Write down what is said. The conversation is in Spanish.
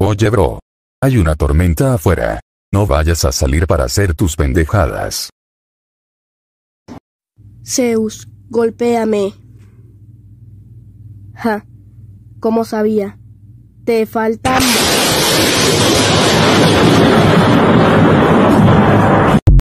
Oye bro. Hay una tormenta afuera. No vayas a salir para hacer tus pendejadas. Zeus, golpéame. Ja, como sabía. Te faltan...